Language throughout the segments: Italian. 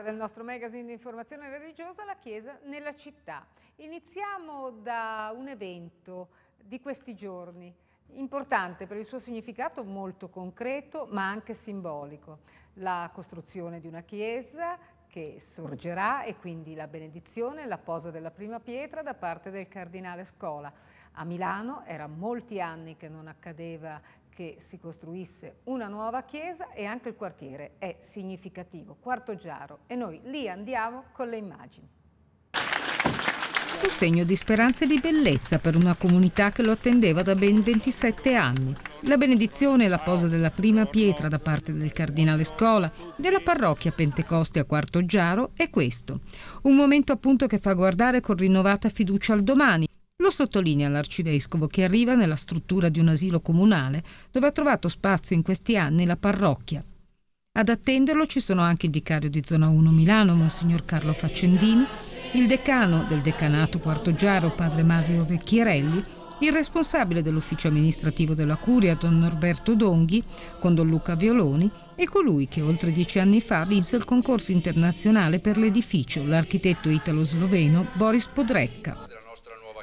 puntata del nostro magazine di informazione religiosa La Chiesa nella città. Iniziamo da un evento di questi giorni, importante per il suo significato molto concreto ma anche simbolico. La costruzione di una chiesa che sorgerà e quindi la benedizione, la posa della prima pietra da parte del cardinale Scola a Milano era molti anni che non accadeva che si costruisse una nuova chiesa e anche il quartiere è significativo, Quarto Giaro, e noi lì andiamo con le immagini. Un segno di speranza e di bellezza per una comunità che lo attendeva da ben 27 anni. La benedizione e la posa della prima pietra da parte del cardinale Scola della parrocchia Pentecoste a Quarto Giaro è questo. Un momento appunto che fa guardare con rinnovata fiducia al domani, lo sottolinea l'arcivescovo che arriva nella struttura di un asilo comunale dove ha trovato spazio in questi anni la parrocchia. Ad attenderlo ci sono anche il vicario di zona 1 Milano, Monsignor Carlo Faccendini, il decano del decanato Quarto Giaro, padre Mario Vecchierelli, il responsabile dell'ufficio amministrativo della Curia, don Norberto Donghi, con don Luca Violoni, e colui che oltre dieci anni fa vinse il concorso internazionale per l'edificio, l'architetto italo-sloveno Boris Podrecca.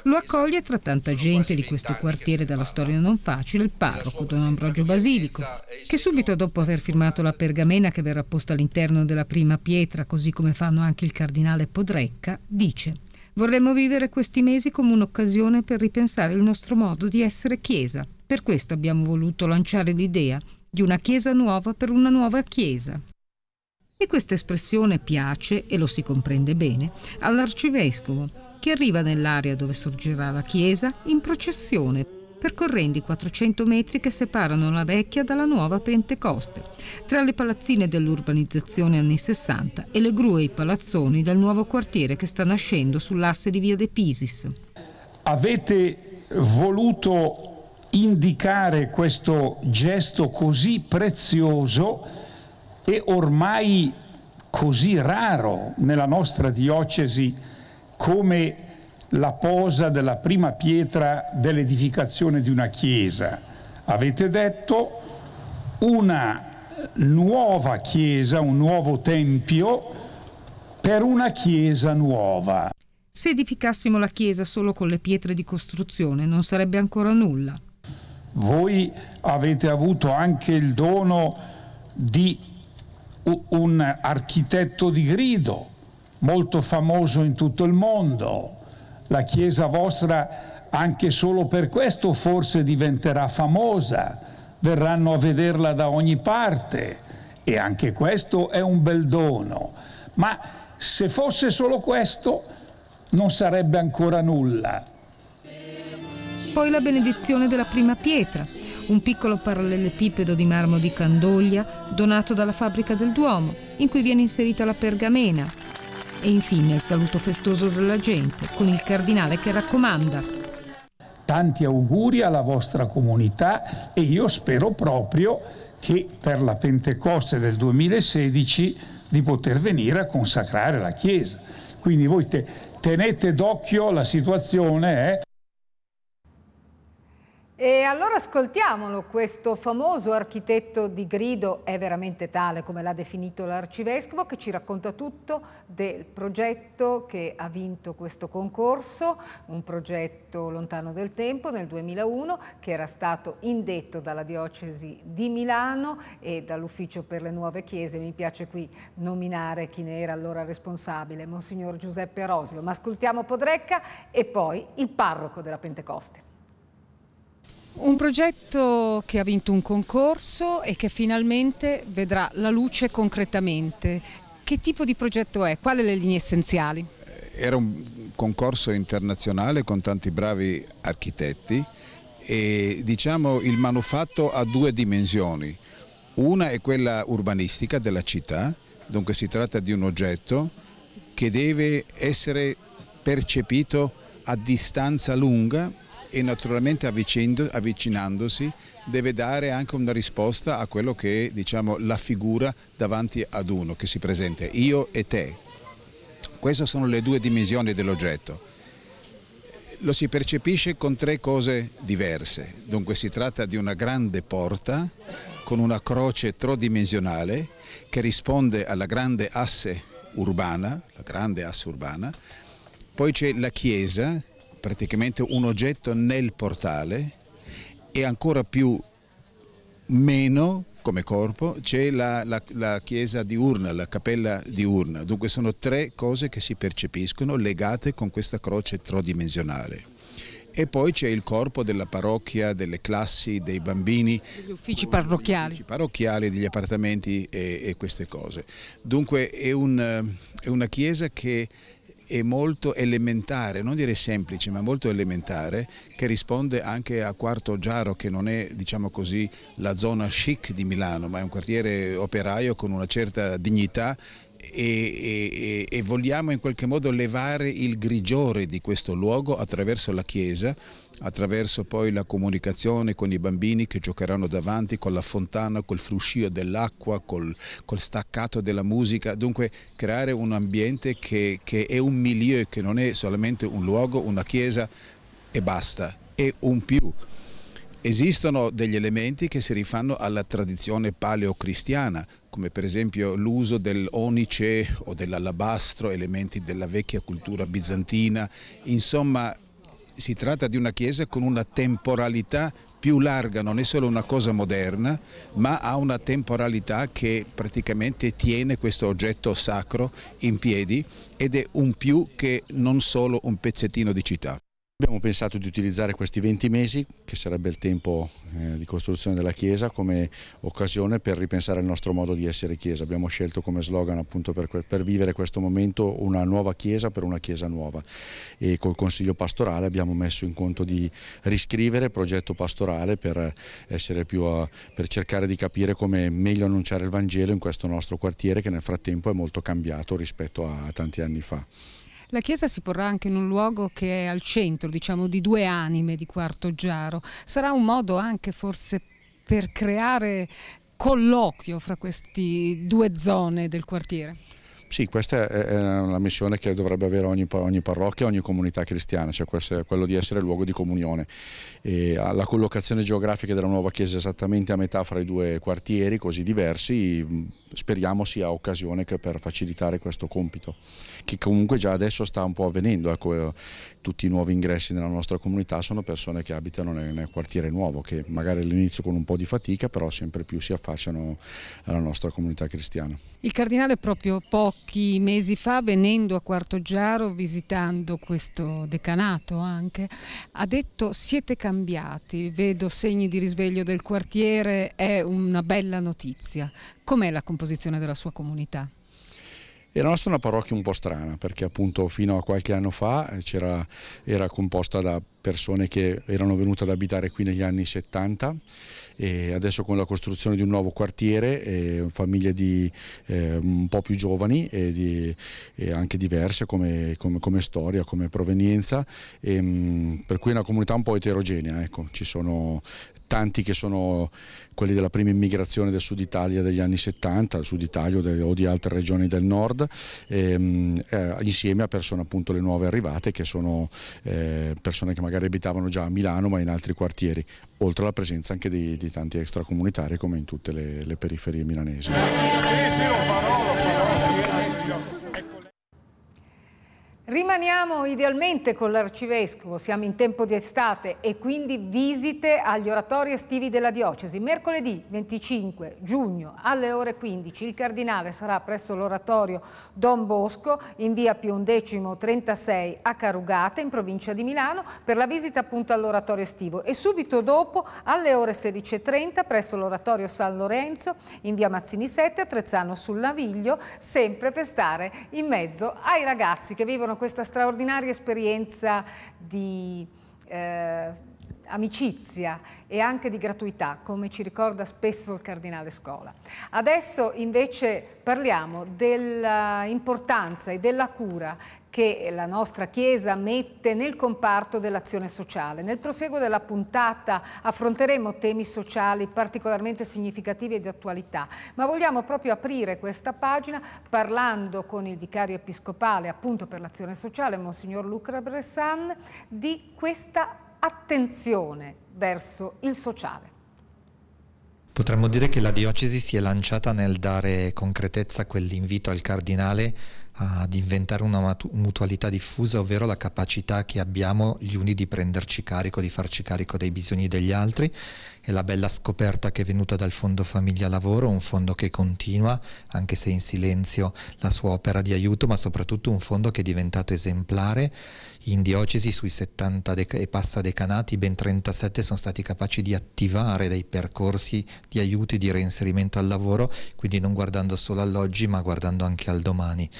Lo accoglie tra tanta gente di questo quartiere dalla storia non facile il parroco Don Ambrogio Basilico, che subito dopo aver firmato la pergamena che verrà posta all'interno della prima pietra, così come fanno anche il cardinale Podrecca, dice Vorremmo vivere questi mesi come un'occasione per ripensare il nostro modo di essere Chiesa. Per questo abbiamo voluto lanciare l'idea di una Chiesa nuova per una nuova Chiesa. E questa espressione piace, e lo si comprende bene, all'arcivescovo, che arriva nell'area dove sorgerà la chiesa in processione percorrendo i 400 metri che separano la vecchia dalla nuova Pentecoste, tra le palazzine dell'urbanizzazione anni 60 e le grue e i palazzoni del nuovo quartiere che sta nascendo sull'asse di via De Pisis. Avete voluto indicare questo gesto così prezioso e ormai così raro nella nostra diocesi come la posa della prima pietra dell'edificazione di una chiesa. Avete detto una nuova chiesa, un nuovo tempio per una chiesa nuova. Se edificassimo la chiesa solo con le pietre di costruzione non sarebbe ancora nulla. Voi avete avuto anche il dono di un architetto di grido molto famoso in tutto il mondo. La Chiesa vostra anche solo per questo forse diventerà famosa, verranno a vederla da ogni parte e anche questo è un bel dono. Ma se fosse solo questo non sarebbe ancora nulla. Poi la benedizione della prima pietra, un piccolo parallelepipedo di marmo di Candoglia donato dalla fabbrica del Duomo, in cui viene inserita la pergamena, e infine il saluto festoso della gente, con il cardinale che raccomanda. Tanti auguri alla vostra comunità e io spero proprio che per la Pentecoste del 2016 di poter venire a consacrare la Chiesa. Quindi voi te, tenete d'occhio la situazione. Eh? E allora ascoltiamolo, questo famoso architetto di grido è veramente tale come l'ha definito l'arcivescovo che ci racconta tutto del progetto che ha vinto questo concorso, un progetto lontano del tempo nel 2001 che era stato indetto dalla diocesi di Milano e dall'ufficio per le nuove chiese, mi piace qui nominare chi ne era allora responsabile, Monsignor Giuseppe Arosio, ma ascoltiamo Podrecca e poi il parroco della Pentecoste. Un progetto che ha vinto un concorso e che finalmente vedrà la luce concretamente. Che tipo di progetto è? Quali le linee essenziali? Era un concorso internazionale con tanti bravi architetti e diciamo il manufatto ha due dimensioni. Una è quella urbanistica della città, dunque si tratta di un oggetto che deve essere percepito a distanza lunga e naturalmente avvicinandosi deve dare anche una risposta a quello che è diciamo, la figura davanti ad uno che si presenta, io e te. Queste sono le due dimensioni dell'oggetto. Lo si percepisce con tre cose diverse, dunque si tratta di una grande porta con una croce tridimensionale che risponde alla grande asse urbana, la grande asse urbana, poi c'è la chiesa praticamente un oggetto nel portale e ancora più meno come corpo c'è la, la, la chiesa diurna, la cappella diurna, dunque sono tre cose che si percepiscono legate con questa croce tridimensionale e poi c'è il corpo della parrocchia, delle classi, dei bambini, degli uffici parrocchiali, degli, parrocchiali, degli appartamenti e, e, queste cose. Dunque è, un, è una chiesa che è molto elementare, non dire semplice, ma molto elementare, che risponde anche a Quarto Giaro, che non è, diciamo così, la zona chic di Milano, ma è un quartiere operaio con una certa dignità e, e, e, vogliamo in qualche modo levare il grigiore di questo luogo attraverso la Chiesa, attraverso poi la comunicazione con i bambini che giocheranno davanti con la fontana, col fruscio dell'acqua, col, col, staccato della musica, dunque creare un ambiente che, che è un milieu, che non è solamente un luogo, una Chiesa e basta, è un più. Esistono degli elementi che si rifanno alla tradizione paleocristiana, come per esempio l'uso dell'onice o dell'alabastro, elementi della vecchia cultura bizantina, insomma si tratta di una chiesa con una temporalità più larga, non è solo una cosa moderna, ma ha una temporalità che praticamente tiene questo oggetto sacro in piedi ed è un più che non solo un pezzettino di città. Abbiamo pensato di utilizzare questi 20 mesi, che sarebbe il tempo eh, di costruzione della Chiesa, come occasione per ripensare il nostro modo di essere Chiesa. Abbiamo scelto come slogan appunto per, per, vivere questo momento una nuova Chiesa per una Chiesa nuova e col Consiglio pastorale abbiamo messo in conto di riscrivere il progetto pastorale per, a, per cercare di capire come meglio annunciare il Vangelo in questo nostro quartiere che nel frattempo è molto cambiato rispetto a tanti anni fa. La chiesa si porrà anche in un luogo che è al centro, diciamo, di due anime di Quarto Giaro. Sarà un modo anche forse per creare colloquio fra queste due zone del quartiere? Sì, questa è la missione che dovrebbe avere ogni, ogni parrocchia, ogni comunità cristiana, cioè questo è quello di essere luogo di comunione. E la collocazione geografica della nuova chiesa è esattamente a metà fra i due quartieri, così diversi, mm, speriamo sia occasione per facilitare questo compito, che comunque già adesso sta un po' avvenendo. Ecco, eh, tutti i nuovi ingressi nella nostra comunità sono persone che abitano nel, nel quartiere nuovo, che magari all'inizio con un po' di fatica, però sempre più si affacciano alla nostra comunità cristiana. Il cardinale è proprio poco pochi mesi fa venendo a Quarto Giaro, visitando questo decanato anche ha detto siete cambiati, vedo segni di risveglio del quartiere, è una bella notizia. Com'è la composizione della sua comunità? E la nostra è una parrocchia un po' strana perché appunto fino a qualche anno fa eh, era composta da persone che erano venute ad abitare qui negli anni 70 e adesso con la costruzione di un nuovo quartiere, eh, famiglie di, eh, un po' più giovani e, di, e anche diverse come, come, come, storia, come provenienza, e, mh, mm, per cui è una comunità un po' eterogenea, ecco. ci sono tanti che sono quelli della prima immigrazione del sud Italia degli anni 70, del sud Italia o di altre regioni del nord, ehm, eh, insieme a persone appunto le nuove arrivate che sono eh, persone che magari abitavano già a Milano ma in altri quartieri, oltre alla presenza anche di, di tanti extracomunitari come in tutte le, le periferie milanesi. Sì, sì, oh, Rimaniamo idealmente con l'Arcivescovo, siamo in tempo di estate e quindi visite agli oratori estivi della Diocesi. Mercoledì 25 giugno alle ore 15 il Cardinale sarà presso l'oratorio Don Bosco in via Piondecimo 36 a Carugate in provincia di Milano per la visita appunto all'oratorio estivo e subito dopo alle ore 16.30 presso l'oratorio San Lorenzo in via Mazzini 7 a Trezzano sul Naviglio sempre per stare in mezzo ai ragazzi che vivono questa straordinaria esperienza di eh, amicizia e anche di gratuità, come ci ricorda spesso il Cardinale Scola. Adesso invece parliamo dell'importanza e della cura che la nostra Chiesa mette nel comparto dell'azione sociale. Nel proseguo della puntata affronteremo temi sociali particolarmente significativi e di attualità, ma vogliamo proprio aprire questa pagina parlando con il vicario episcopale appunto per l'azione sociale, Monsignor Lucra Bressan, di questa attenzione verso il sociale. Potremmo dire che la diocesi si è lanciata nel dare concretezza a quell'invito al cardinale ad inventare una mutualità diffusa, ovvero la capacità che abbiamo gli uni di prenderci carico, di farci carico dei bisogni degli altri. È la bella scoperta che è venuta dal Fondo Famiglia Lavoro, un fondo che continua, anche se in silenzio, la sua opera di aiuto, ma soprattutto un fondo che è diventato esemplare. In diocesi sui 70 e passa decanati, ben 37 sono stati capaci di attivare dei percorsi di aiuti, di reinserimento al lavoro, quindi non guardando solo all'oggi, ma guardando anche al domani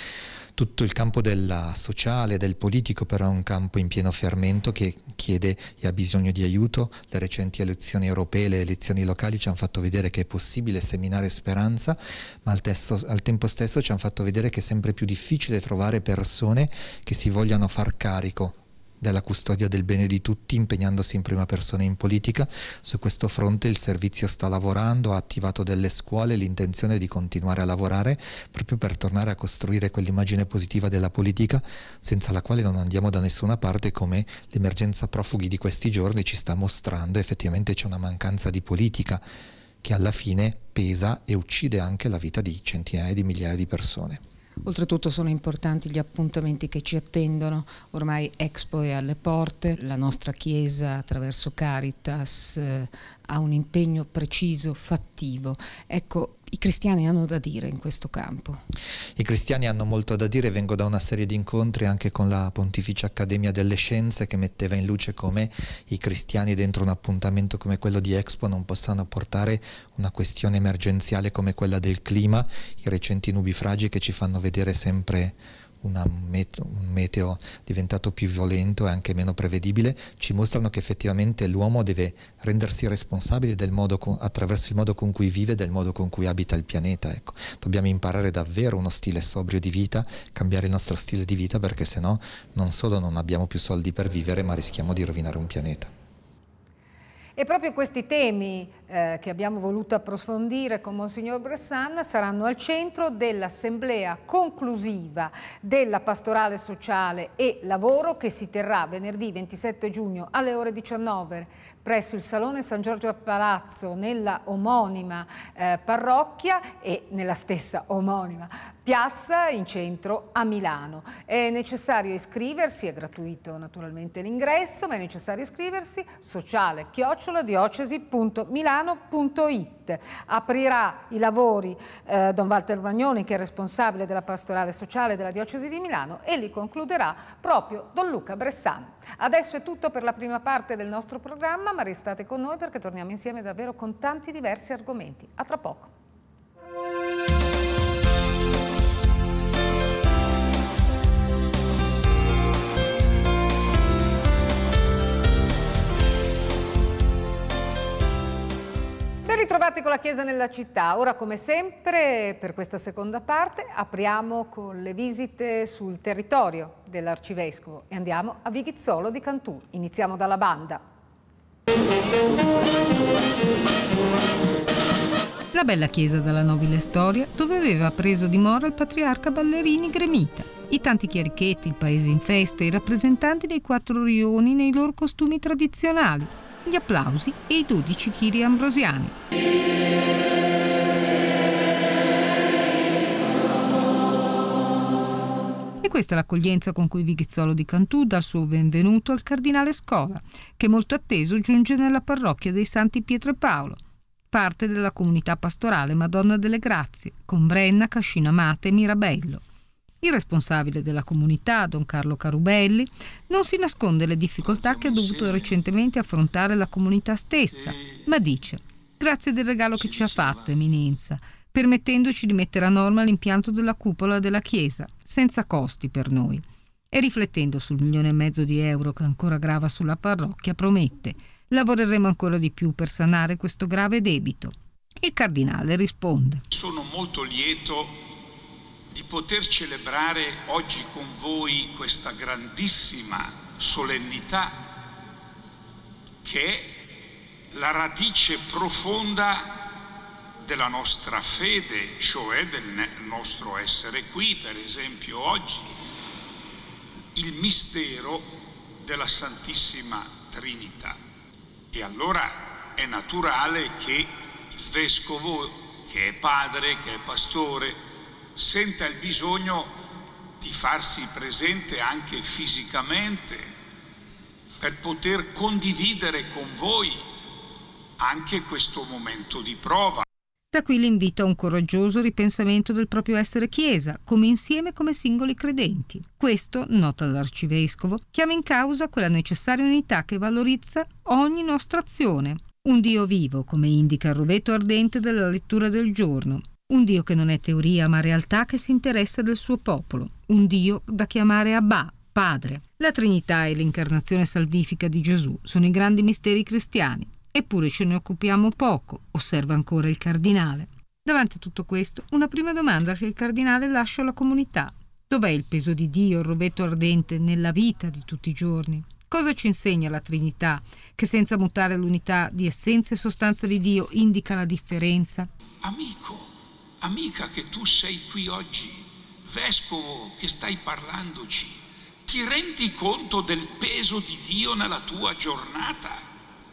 tutto il campo del sociale, del politico però è un campo in pieno fermento che chiede e ha bisogno di aiuto, le recenti elezioni europee, le elezioni locali ci hanno fatto vedere che è possibile seminare speranza, ma al, testo, al tempo stesso ci hanno fatto vedere che è sempre più difficile trovare persone che si vogliano far carico della custodia del bene di tutti impegnandosi in prima persona in politica. Su questo fronte il servizio sta lavorando, ha attivato delle scuole, l'intenzione di continuare a lavorare proprio per tornare a costruire quell'immagine positiva della politica senza la quale non andiamo da nessuna parte come l'emergenza profughi di questi giorni ci sta mostrando, effettivamente c'è una mancanza di politica che alla fine pesa e uccide anche la vita di centinaia di migliaia di persone. Oltretutto sono importanti gli appuntamenti che ci attendono, ormai Expo è alle porte, la nostra Chiesa attraverso Caritas eh, ha un impegno preciso, fattivo. Ecco, i cristiani hanno da dire in questo campo? I cristiani hanno molto da dire, vengo da una serie di incontri anche con la Pontificia Accademia delle Scienze che metteva in luce come i cristiani dentro un appuntamento come quello di Expo non possano portare una questione emergenziale come quella del clima, i recenti nubifragi che ci fanno vedere sempre met- un meteo diventato più violento e anche meno prevedibile, ci mostrano che effettivamente l'uomo deve rendersi responsabile con- attraverso il modo con cui vive e del modo con cui abita il pianeta. Ecco. Dobbiamo imparare davvero uno stile sobrio di vita, cambiare il nostro stile di vita perché se no non solo non abbiamo più soldi per vivere ma rischiamo di rovinare un pianeta. E proprio questi temi eh, che abbiamo voluto approfondire con Monsignor Bressan saranno al centro dell'assemblea conclusiva della pastorale sociale e lavoro che si terrà venerdì 27 giugno alle ore 19 presso il Salone San Giorgio a Palazzo nella omonima eh, parrocchia e nella stessa omonima piazza in centro a Milano. È necessario iscriversi, è gratuito naturalmente l'ingresso, ma è necessario iscriversi sociale chioccioladiocesi.milano.it. Aprirà i lavori eh, Don Walter Magnoni che è responsabile della pastorale sociale della diocesi di Milano e li concluderà proprio Don Luca Bressanti. Adesso è tutto per la prima parte del nostro programma, ma restate con noi perché torniamo insieme davvero con tanti diversi argomenti. A tra poco. Ben ritrovati con la Chiesa nella città. Ora, come sempre, per questa seconda parte apriamo con le visite sul territorio dell'Arcivescovo e andiamo a Vighizzolo di Cantù. Iniziamo dalla banda. La bella chiesa della nobile storia dove aveva preso dimora il patriarca Ballerini Gremita. I tanti chierichetti, il paese in festa, i rappresentanti dei quattro rioni nei loro costumi tradizionali, gli applausi e i 12 chiri ambrosiani. E questa è l'accoglienza con cui Vighizzolo di Cantù dà il suo benvenuto al cardinale Scola, che molto atteso giunge nella parrocchia dei Santi Pietro e Paolo, parte della comunità pastorale Madonna delle Grazie, con Brenna, Cascina Amate e Mirabello. Il responsabile della comunità, Don Carlo Carubelli, non si nasconde le difficoltà che ha dovuto recentemente affrontare la comunità stessa, ma dice «Grazie del regalo che ci ha fatto, Eminenza, permettendoci di mettere a norma l'impianto della cupola della Chiesa, senza costi per noi». E riflettendo sul milione e mezzo di euro che ancora grava sulla parrocchia, promette «Lavoreremo ancora di più per sanare questo grave debito». Il cardinale risponde «Sono molto lieto di poter celebrare oggi con voi questa grandissima solennità che è la radice profonda della nostra fede, cioè del nostro essere qui, per esempio oggi, il mistero della Santissima Trinità. E allora è naturale che il vescovo, che è padre, che è pastore, senta il bisogno di farsi presente anche fisicamente per poter condividere con voi anche questo momento di prova. Da qui l'invito a un coraggioso ripensamento del proprio essere Chiesa, come insieme come singoli credenti. Questo, nota l'Arcivescovo, chiama in causa quella necessaria unità che valorizza ogni nostra azione. Un Dio vivo, come indica il rovetto ardente della lettura del giorno, un Dio che non è teoria ma realtà che si interessa del suo popolo. Un Dio da chiamare Abba, Padre. La Trinità e l'incarnazione salvifica di Gesù sono i grandi misteri cristiani. Eppure ce ne occupiamo poco, osserva ancora il Cardinale. Davanti a tutto questo, una prima domanda che il Cardinale lascia alla comunità. Dov'è il peso di Dio, il rovetto ardente, nella vita di tutti i giorni? Cosa ci insegna la Trinità, che senza mutare l'unità di essenza e sostanza di Dio indica la differenza? Amico, amica che tu sei qui oggi, vescovo che stai parlandoci, ti rendi conto del peso di Dio nella tua giornata?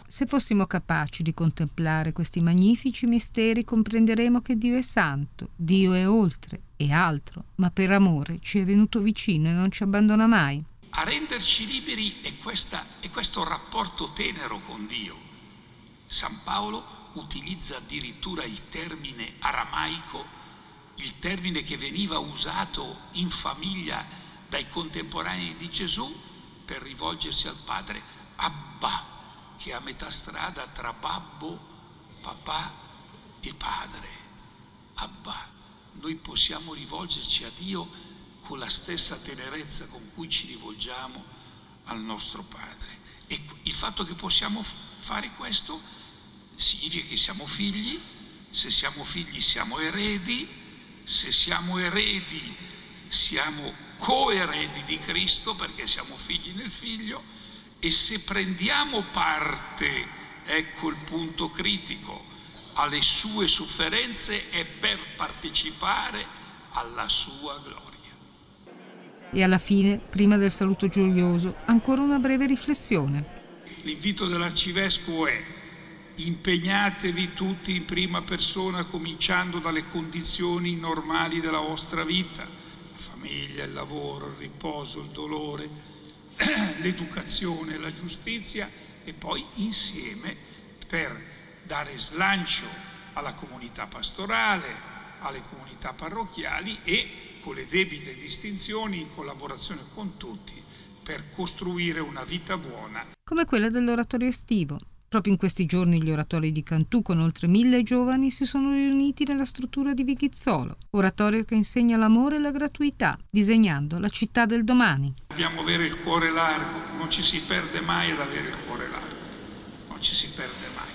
Se fossimo capaci di contemplare questi magnifici misteri comprenderemo che Dio è santo, Dio è oltre, è altro, ma per amore ci è venuto vicino e non ci abbandona mai. A renderci liberi è, questa, è questo rapporto tenero con Dio. San Paolo utilizza addirittura il termine aramaico, il termine che veniva usato in famiglia dai contemporanei di Gesù per rivolgersi al padre, Abba, che è a metà strada tra babbo, papà e padre. Abba, noi possiamo rivolgerci a Dio con la stessa tenerezza con cui ci rivolgiamo al nostro padre. E ecco, il fatto che possiamo fare questo significa che siamo figli, se siamo figli siamo eredi, se siamo eredi siamo coeredi di Cristo perché siamo figli nel figlio e se prendiamo parte, ecco il punto critico, alle sue sofferenze è per partecipare alla sua gloria. E alla fine, prima del saluto gioioso, ancora una breve riflessione. L'invito dell'arcivescovo è impegnatevi tutti in prima persona, cominciando dalle condizioni normali della vostra vita, la famiglia, il lavoro, il riposo, il dolore, l'educazione, la giustizia e poi insieme per dare slancio alla comunità pastorale, alle comunità parrocchiali e con le debite distinzioni in collaborazione con tutti per costruire una vita buona. Come quella dell'oratorio estivo, Proprio in questi giorni gli oratori di Cantù con oltre mille giovani si sono riuniti nella struttura di Vighizzolo, oratorio che insegna l'amore e la gratuità, disegnando la città del domani. Dobbiamo avere il cuore largo, non ci si perde mai ad avere il cuore largo, non ci si perde mai.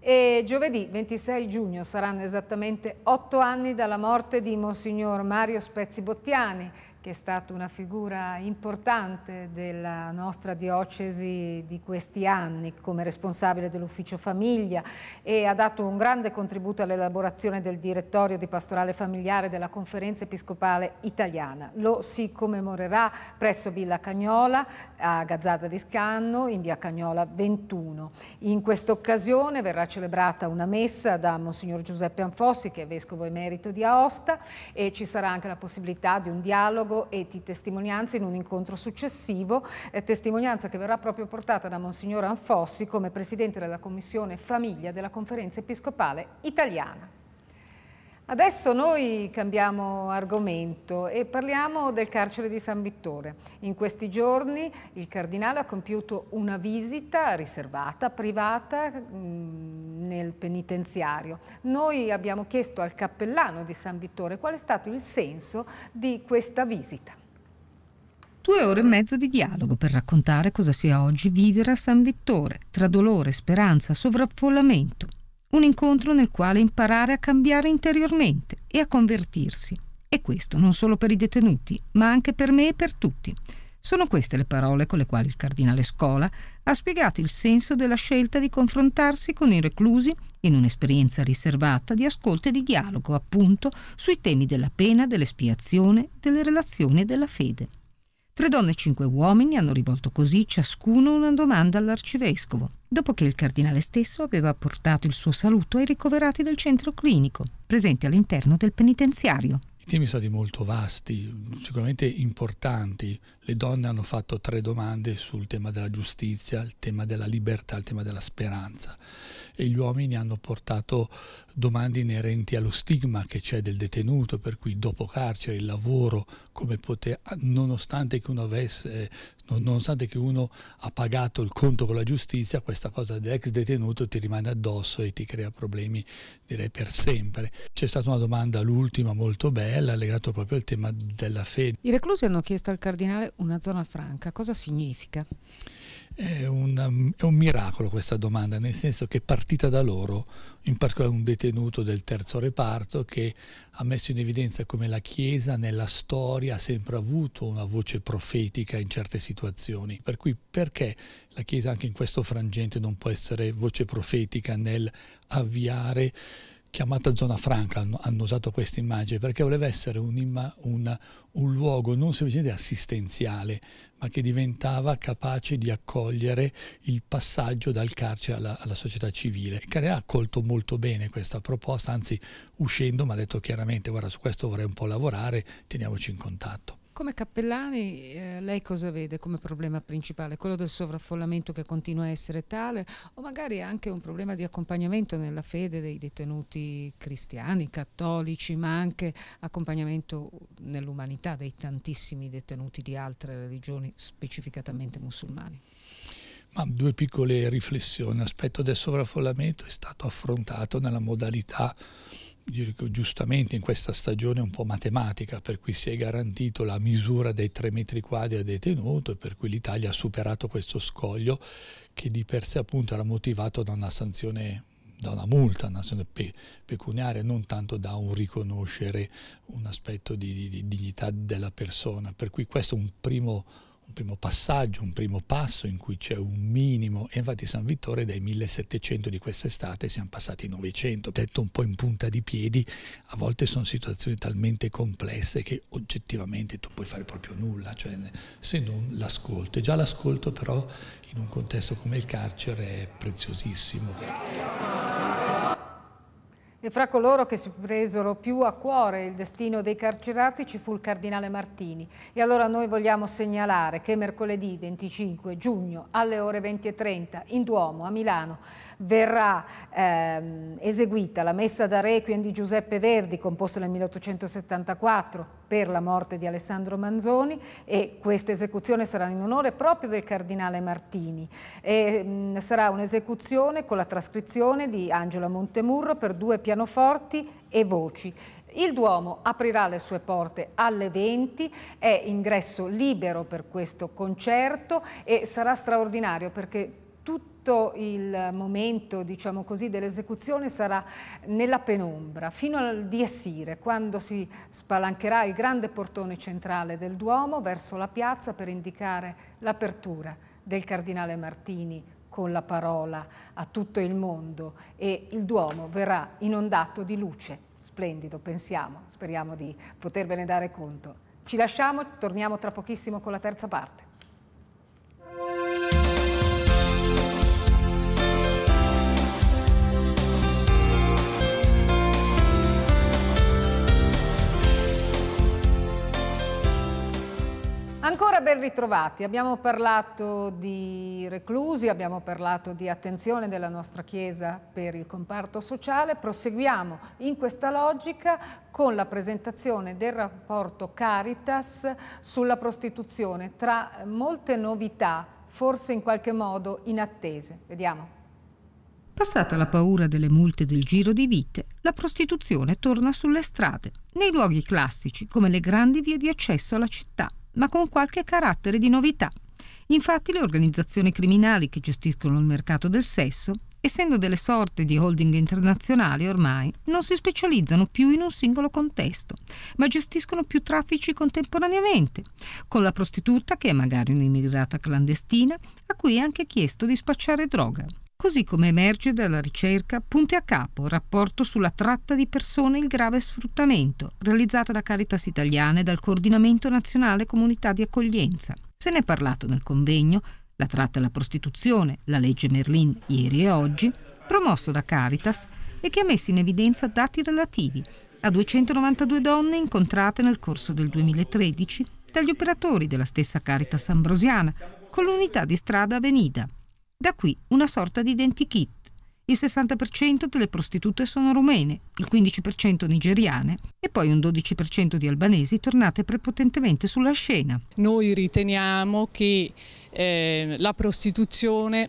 E giovedì 26 giugno saranno esattamente otto anni dalla morte di Monsignor Mario Spezzi Bottiani, che è stato una figura importante della nostra diocesi di questi anni come responsabile dell'ufficio famiglia e ha dato un grande contributo all'elaborazione del direttorio di pastorale familiare della conferenza episcopale italiana. Lo si commemorerà presso Villa Cagnola a Gazzata di Scanno in via Cagnola 21. In questa occasione verrà celebrata una messa da Monsignor Giuseppe Anfossi che è vescovo emerito di Aosta e ci sarà anche la possibilità di un dialogo dialogo e di testimonianze in un incontro successivo, eh, testimonianza che verrà proprio portata da Monsignor Anfossi come Presidente della Commissione Famiglia della Conferenza Episcopale Italiana. Adesso noi cambiamo argomento e parliamo del carcere di San Vittore. In questi giorni il Cardinale ha compiuto una visita riservata, privata, mm, nel penitenziario. Noi abbiamo chiesto al cappellano di San Vittore qual è stato il senso di questa visita. Due ore e mezzo di dialogo per raccontare cosa sia oggi vivere a San Vittore, tra dolore, speranza, sovraffollamento. Un incontro nel quale imparare a cambiare interiormente e a convertirsi. E questo non solo per i detenuti, ma anche per me e per tutti. Sono queste le parole con le quali il cardinale Scola ha spiegato il senso della scelta di confrontarsi con i reclusi in un'esperienza riservata di ascolto e di dialogo, appunto, sui temi della pena, dell'espiazione, delle relazioni e della fede. Tre donne e cinque uomini hanno rivolto così ciascuno una domanda all'arcivescovo, dopo che il cardinale stesso aveva portato il suo saluto ai ricoverati del centro clinico, presenti all'interno del penitenziario. I temi sono stati molto vasti, sicuramente importanti. Le donne hanno fatto tre domande sul tema della giustizia, il tema della libertà, il tema della speranza e gli uomini hanno portato domande inerenti allo stigma che c'è del detenuto, per cui dopo carcere il lavoro, poter, nonostante, che avesse, nonostante che uno ha pagato il conto con la giustizia, questa cosa dell'ex detenuto ti rimane addosso e ti crea problemi direi per sempre. C'è stata una domanda, l'ultima molto bella, legata proprio al tema della fede. I reclusi hanno chiesto al cardinale una zona franca, cosa significa? è, una, um, è, un miracolo questa domanda, nel senso che è partita da loro, in particolare un detenuto del terzo reparto che ha messo in evidenza come la Chiesa nella storia ha sempre avuto una voce profetica in certe situazioni. Per cui perché la Chiesa anche in questo frangente non può essere voce profetica nel avviare chiamata zona franca, hanno, hanno usato questa immagine, perché voleva essere un, un, un, luogo non semplicemente assistenziale, ma che diventava capace di accogliere il passaggio dal carcere alla, alla società civile. Carrera ha accolto molto bene questa proposta, anzi uscendo mi ha detto chiaramente guarda su questo vorrei un po' lavorare, teniamoci in contatto. Come cappellani eh, lei cosa vede come problema principale? Quello del sovraffollamento che continua a essere tale o magari anche un problema di accompagnamento nella fede dei detenuti cristiani, cattolici, ma anche accompagnamento nell'umanità dei tantissimi detenuti di altre religioni, specificatamente musulmani? Ma due piccole riflessioni. L'aspetto del sovraffollamento è stato affrontato nella modalità giustamente in questa stagione un po' matematica, per cui si è garantito la misura dei 3 metri quadri a detenuto e per cui l'Italia ha superato questo scoglio che di per sé appunto era motivato da una sanzione da una multa, una sanzione pe pecuniaria, non tanto da un riconoscere un aspetto di, di, di dignità della persona. Per cui questo è un primo un primo passaggio, un primo passo in cui c'è un minimo e infatti San Vittore dai 1700 di quest'estate siamo passati ai 900, detto un po' in punta di piedi, a volte sono situazioni talmente complesse che oggettivamente tu puoi fare proprio nulla, cioè se non l'ascolto e già l'ascolto però in un contesto come il carcere è preziosissimo. E fra coloro che si presero più a cuore il destino dei carcerati ci fu il cardinale Martini. E allora noi vogliamo segnalare che mercoledì 25 giugno alle ore 20.30 in Duomo a Milano verrà ehm, eseguita la messa da requiem di Giuseppe Verdi composta nel 1874 per la morte di Alessandro Manzoni e questa esecuzione sarà in onore proprio del cardinale Martini. E, mh, sarà un'esecuzione con la trascrizione di Angela Montemurro per due pianoforti e voci. Il Duomo aprirà le sue porte alle 20, è ingresso libero per questo concerto e sarà straordinario perché tutti tutto il momento diciamo dell'esecuzione sarà nella penombra fino al diesire quando si spalancherà il grande portone centrale del Duomo verso la piazza per indicare l'apertura del cardinale Martini con la parola a tutto il mondo e il Duomo verrà inondato di luce. Splendido, pensiamo, speriamo di potervene dare conto. Ci lasciamo, torniamo tra pochissimo con la terza parte. ben ritrovati. Abbiamo parlato di reclusi, abbiamo parlato di attenzione della nostra Chiesa per il comparto sociale. Proseguiamo in questa logica con la presentazione del rapporto Caritas sulla prostituzione, tra molte novità, forse in qualche modo inattese. Vediamo. Passata la paura delle multe del giro di vite, la prostituzione torna sulle strade, nei luoghi classici come le grandi vie di accesso alla città ma con qualche carattere di novità. Infatti le organizzazioni criminali che gestiscono il mercato del sesso, essendo delle sorte di holding internazionali ormai, non si specializzano più in un singolo contesto, ma gestiscono più traffici contemporaneamente, con la prostituta che è magari un'immigrata clandestina a cui è anche chiesto di spacciare droga così come emerge dalla ricerca Punte a capo, rapporto sulla tratta di persone e il grave sfruttamento, realizzata da Caritas Italiana e dal Coordinamento Nazionale Comunità di Accoglienza. Se ne è parlato nel convegno La tratta alla prostituzione, la legge Merlin ieri e oggi, promosso da Caritas e che ha messo in evidenza dati relativi a 292 donne incontrate nel corso del 2013 dagli operatori della stessa Caritas Ambrosiana con l'unità di strada Avenida da qui una sorta di identikit. Il 60% delle prostitute sono rumene, il 15% nigeriane e poi un 12% di albanesi tornate prepotentemente sulla scena. Noi riteniamo che eh, la prostituzione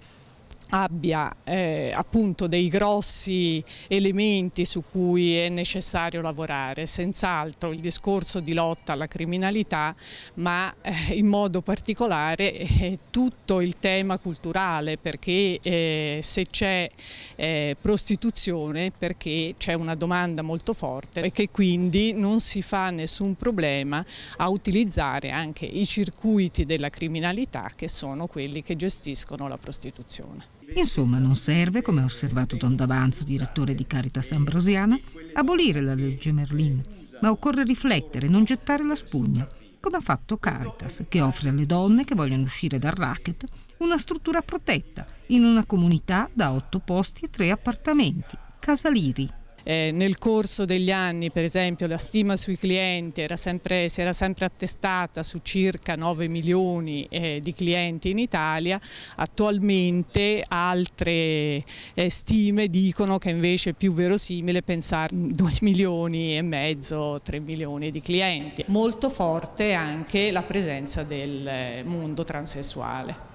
abbia eh, appunto dei grossi elementi su cui è necessario lavorare, senz'altro il discorso di lotta alla criminalità, ma eh, in modo particolare eh, tutto il tema culturale, perché eh, se c'è eh, prostituzione, perché c'è una domanda molto forte e che quindi non si fa nessun problema a utilizzare anche i circuiti della criminalità che sono quelli che gestiscono la prostituzione. Insomma, non serve, come ha osservato Don D'Avanzo, direttore di Caritas Ambrosiana, abolire la legge Merlin, ma occorre riflettere, non gettare la spugna, come ha fatto Caritas, che offre alle donne che vogliono uscire dal racket una struttura protetta in una comunità da otto posti e tre appartamenti, Casaliri. Eh, nel corso degli anni per esempio la stima sui clienti era sempre, si era sempre attestata su circa 9 milioni eh, di clienti in Italia, attualmente altre eh, stime dicono che invece è più verosimile pensare a 2 milioni e mezzo, 3 milioni di clienti. Molto forte anche la presenza del eh, mondo transessuale.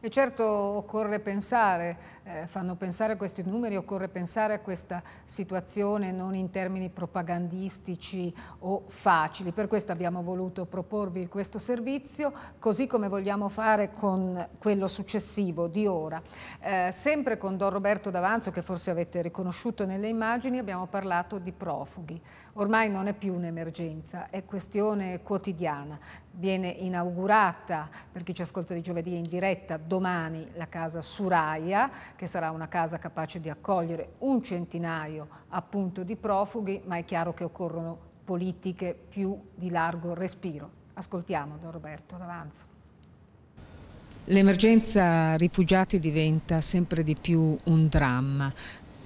E certo occorre pensare eh, fanno pensare a questi numeri, occorre pensare a questa situazione non in termini propagandistici o facili. Per questo abbiamo voluto proporvi questo servizio, così come vogliamo fare con quello successivo di ora. Eh, sempre con Don Roberto D'Avanzo, che forse avete riconosciuto nelle immagini, abbiamo parlato di profughi. Ormai non è più un'emergenza, è questione quotidiana viene inaugurata, per chi ci ascolta di giovedì in diretta, domani la casa Suraia, che sarà una casa capace di accogliere un centinaio appunto di profughi, ma è chiaro che occorrono politiche più di largo respiro. Ascoltiamo Don Roberto D'Avanzo. L'emergenza rifugiati diventa sempre di più un dramma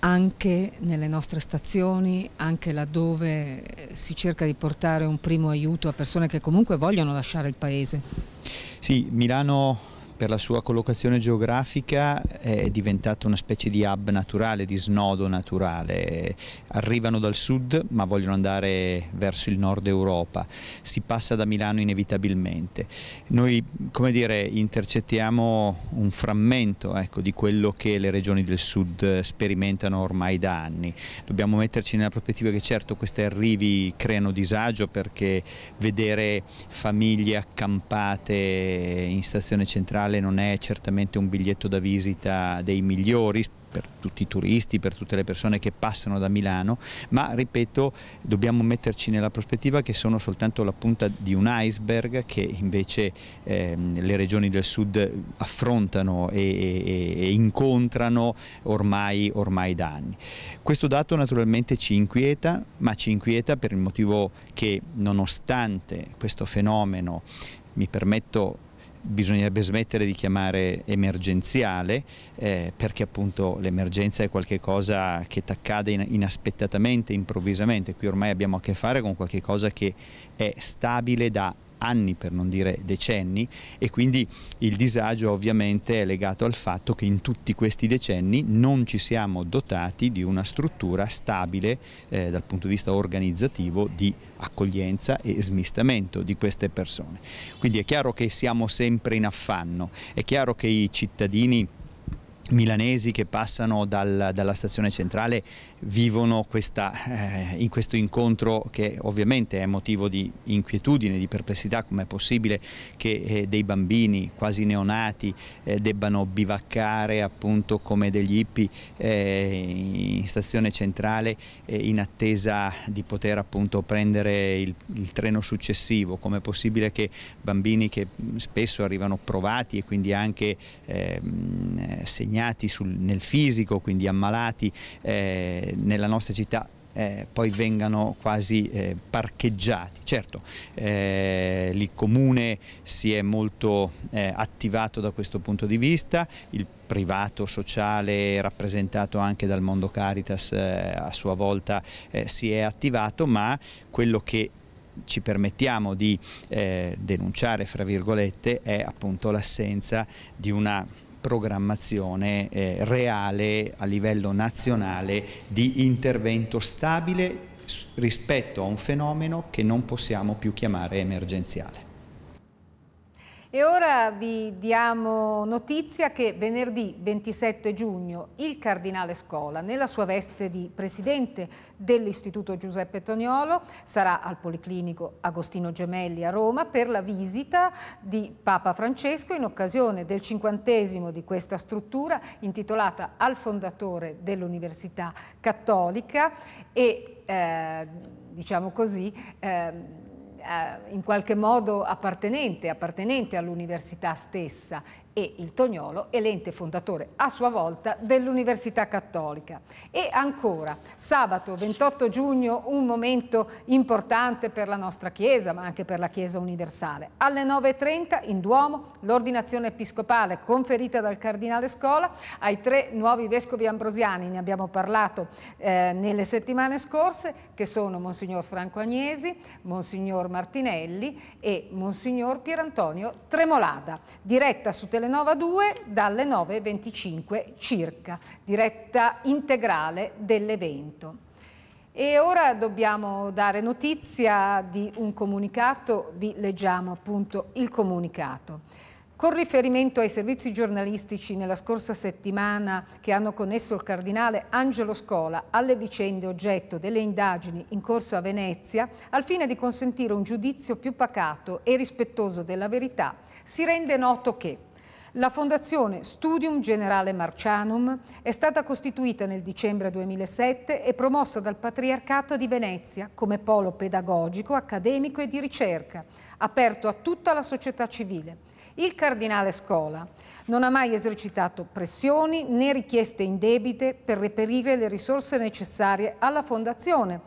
anche nelle nostre stazioni, anche laddove eh, si cerca di portare un primo aiuto a persone che comunque vogliono lasciare il paese. Sì, Milano per la sua collocazione geografica è diventata una specie di hub naturale, di snodo naturale. Arrivano dal sud ma vogliono andare verso il nord Europa, si passa da Milano inevitabilmente. Noi, come dire, intercettiamo un frammento ecco, di quello che le regioni del sud sperimentano ormai da anni. Dobbiamo metterci nella prospettiva che certo questi arrivi creano disagio perché vedere famiglie accampate in stazione centrale Natale non è certamente un biglietto da visita dei migliori per tutti i turisti, per tutte le persone che passano da Milano, ma ripeto dobbiamo metterci nella prospettiva che sono soltanto la punta di un iceberg che invece eh, le regioni del sud affrontano e, e, e incontrano ormai, ormai, da anni. Questo dato naturalmente ci inquieta, ma ci inquieta per il motivo che nonostante questo fenomeno, mi permetto bisognerebbe smettere di chiamare emergenziale eh, perché appunto l'emergenza è qualcosa che ti accade inaspettatamente, improvvisamente, qui ormai abbiamo a che fare con qualcosa che è stabile da anni per non dire decenni e quindi il disagio ovviamente è legato al fatto che in tutti questi decenni non ci siamo dotati di una struttura stabile eh, dal punto di vista organizzativo di accoglienza e smistamento di queste persone. Quindi è chiaro che siamo sempre in affanno, è chiaro che i cittadini milanesi che passano dal, dalla stazione centrale vivono questa, eh, in questo incontro che ovviamente è motivo di inquietudine, di perplessità, com'è possibile che eh, dei bambini quasi neonati eh, debbano bivaccare appunto come degli hippie eh, in stazione centrale eh, in attesa di poter appunto prendere il, il treno successivo, com'è possibile che bambini che spesso arrivano provati e quindi anche ehm, segnati sul, nel fisico, quindi ammalati, eh, nella nostra città eh, poi vengano quasi eh, parcheggiati. Certo, eh, il comune si è molto eh, attivato da questo punto di vista, il privato sociale rappresentato anche dal mondo Caritas eh, a sua volta eh, si è attivato, ma quello che ci permettiamo di denunciare, fra virgolette, è appunto l'assenza di una programmazione eh, reale a livello nazionale di intervento stabile rispetto a un fenomeno che non possiamo più chiamare emergenziale. E ora vi diamo notizia che venerdì 27 giugno il Cardinale Scola, nella sua veste di presidente dell'Istituto Giuseppe Toniolo, sarà al Policlinico Agostino Gemelli a Roma per la visita di Papa Francesco in occasione del cinquantesimo di questa struttura intitolata al fondatore dell'Università Cattolica e, eh, diciamo così, eh, eh, in qualche modo appartenente, appartenente all'università stessa e il Tognolo è l'ente fondatore a sua volta dell'Università Cattolica. E ancora, sabato 28 giugno un momento importante per la nostra Chiesa, ma anche per la Chiesa Universale. Alle 9.30 in Duomo l'ordinazione episcopale conferita dal Cardinale Scola ai tre nuovi vescovi ambrosiani, ne abbiamo parlato eh, nelle settimane scorse, che sono Monsignor Franco Agnesi, Monsignor Martinelli e Monsignor Pierantonio Tremolada, diretta su televisione Renova 2 dalle 9.25 circa, diretta integrale dell'evento. E ora dobbiamo dare notizia di un comunicato, vi leggiamo appunto il comunicato. Con riferimento ai servizi giornalistici nella scorsa settimana che hanno connesso il cardinale Angelo Scola alle vicende oggetto delle indagini in corso a Venezia, al fine di consentire un giudizio più pacato e rispettoso della verità, si rende noto che la Fondazione Studium Generale Marcianum è stata costituita nel dicembre 2007 e promossa dal Patriarcato di Venezia come polo pedagogico, accademico e di ricerca, aperto a tutta la società civile. Il cardinale Scola non ha mai esercitato pressioni né richieste indebite per reperire le risorse necessarie alla Fondazione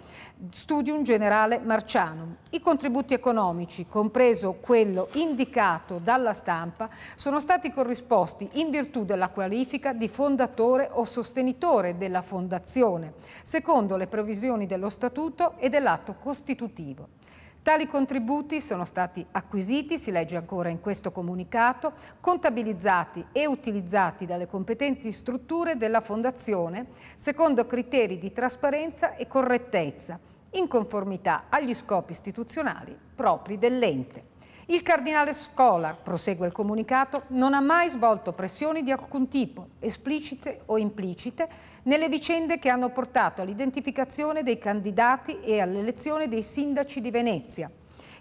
Studium Generale Marcianum. I contributi economici, compreso quello indicato dalla stampa, sono stati corrisposti in virtù della qualifica di fondatore o sostenitore della Fondazione, secondo le previsioni dello Statuto e dell'atto costitutivo. Tali contributi sono stati acquisiti, si legge ancora in questo comunicato, contabilizzati e utilizzati dalle competenti strutture della Fondazione secondo criteri di trasparenza e correttezza, in conformità agli scopi istituzionali propri dell'ente. Il cardinale Scola, prosegue il comunicato, non ha mai svolto pressioni di alcun tipo, esplicite o implicite, nelle vicende che hanno portato all'identificazione dei candidati e all'elezione dei sindaci di Venezia.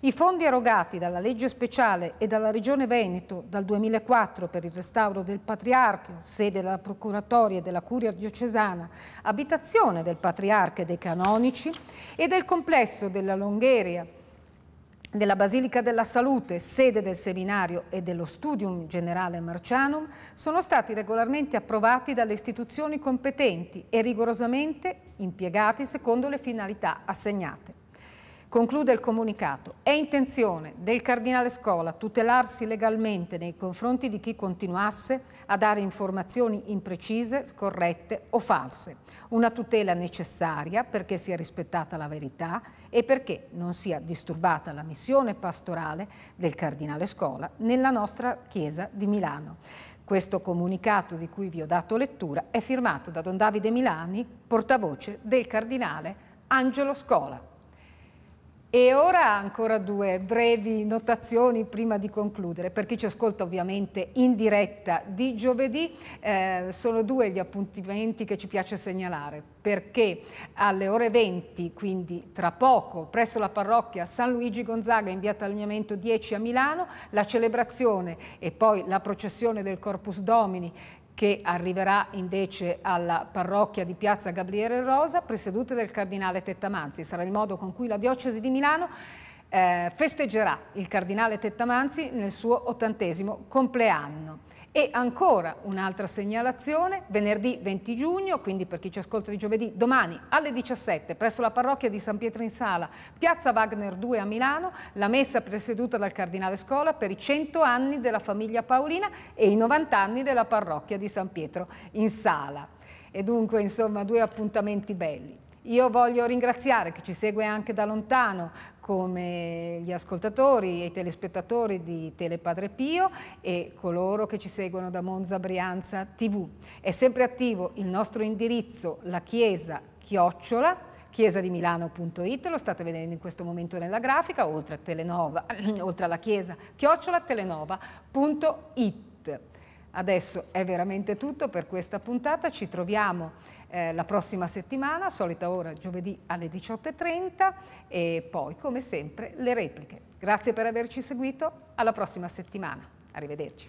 I fondi erogati dalla legge speciale e dalla Regione Veneto dal 2004 per il restauro del Patriarchio, sede della Procuratoria e della Curia Diocesana, abitazione del Patriarca e dei Canonici, e del complesso della Longheria, della Basilica della Salute, sede del seminario e dello Studium Generale Marcianum, sono stati regolarmente approvati dalle istituzioni competenti e rigorosamente impiegati secondo le finalità assegnate. Conclude il comunicato. È intenzione del Cardinale Scola tutelarsi legalmente nei confronti di chi continuasse a dare informazioni imprecise, scorrette o false. Una tutela necessaria perché sia rispettata la verità e perché non sia disturbata la missione pastorale del Cardinale Scola nella nostra Chiesa di Milano. Questo comunicato di cui vi ho dato lettura è firmato da Don Davide Milani, portavoce del Cardinale Angelo Scola. E ora ancora due brevi notazioni prima di concludere. Per chi ci ascolta ovviamente in diretta di giovedì eh, sono due gli appuntamenti che ci piace segnalare perché alle ore 20, quindi tra poco, presso la parrocchia San Luigi Gonzaga in via Tagliamento 10 a Milano, la celebrazione e poi la processione del Corpus Domini che arriverà invece alla parrocchia di Piazza Gabriele Rosa, presieduta dal Cardinale Tettamanzi. Sarà il modo con cui la Diocesi di Milano eh, festeggerà il Cardinale Tettamanzi nel suo ottantesimo compleanno. E ancora un'altra segnalazione, venerdì 20 giugno, quindi per chi ci ascolta di giovedì, domani alle 17 presso la parrocchia di San Pietro in Sala, piazza Wagner 2 a Milano, la messa presieduta dal Cardinale Scola per i 100 anni della famiglia Paolina e i 90 anni della parrocchia di San Pietro in Sala. E dunque, insomma, due appuntamenti belli. Io voglio ringraziare chi ci segue anche da lontano, come gli ascoltatori e i telespettatori di Telepadre Pio e coloro che ci seguono da Monza Brianza TV. È sempre attivo il nostro indirizzo, la chiesa chiocciola chiesadimilano.it, lo state vedendo in questo momento nella grafica, oltre, a Telenova, oltre alla chiesa chiocciola telenova.it. Adesso è veramente tutto per questa puntata, ci troviamo eh, la prossima settimana, solita ora giovedì alle 18.30 e poi come sempre le repliche. Grazie per averci seguito, alla prossima settimana. Arrivederci.